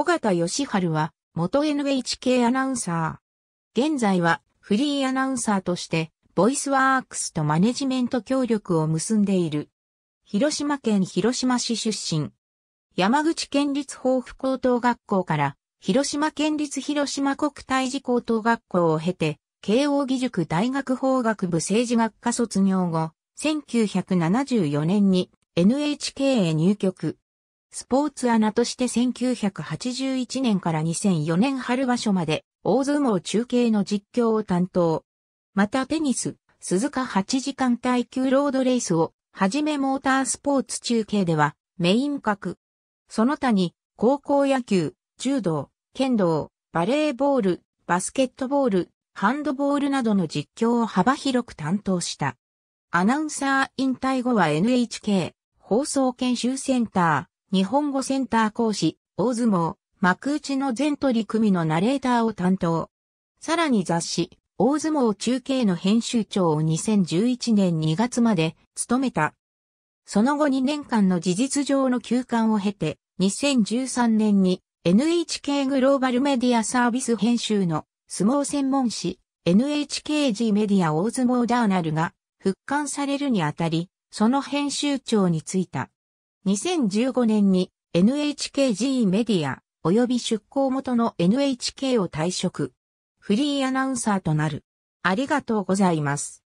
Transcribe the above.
尾形義春は、元 NHK アナウンサー。現在は、フリーアナウンサーとして、ボイスワークスとマネジメント協力を結んでいる。広島県広島市出身。山口県立豊富高等学校から、広島県立広島国体児高等学校を経て、慶応義塾大学法学部政治学科卒業後、1974年に NHK へ入局。スポーツアナとして1981年から2004年春場所まで大相撲中継の実況を担当。またテニス、鈴鹿8時間耐久ロードレースをはじめモータースポーツ中継ではメイン格。その他に高校野球、柔道、剣道、バレーボール、バスケットボール、ハンドボールなどの実況を幅広く担当した。アナウンサー引退後は NHK 放送研修センター日本語センター講師、大相撲、幕内の全取り組のナレーターを担当。さらに雑誌、大相撲中継の編集長を2011年2月まで務めた。その後2年間の事実上の休館を経て、2013年に NHK グローバルメディアサービス編集の相撲専門誌 NHKG メディア大相撲ダーナルが復刊されるにあたり、その編集長に就いた。2015年に NHKG メディア及び出向元の NHK を退職。フリーアナウンサーとなる。ありがとうございます。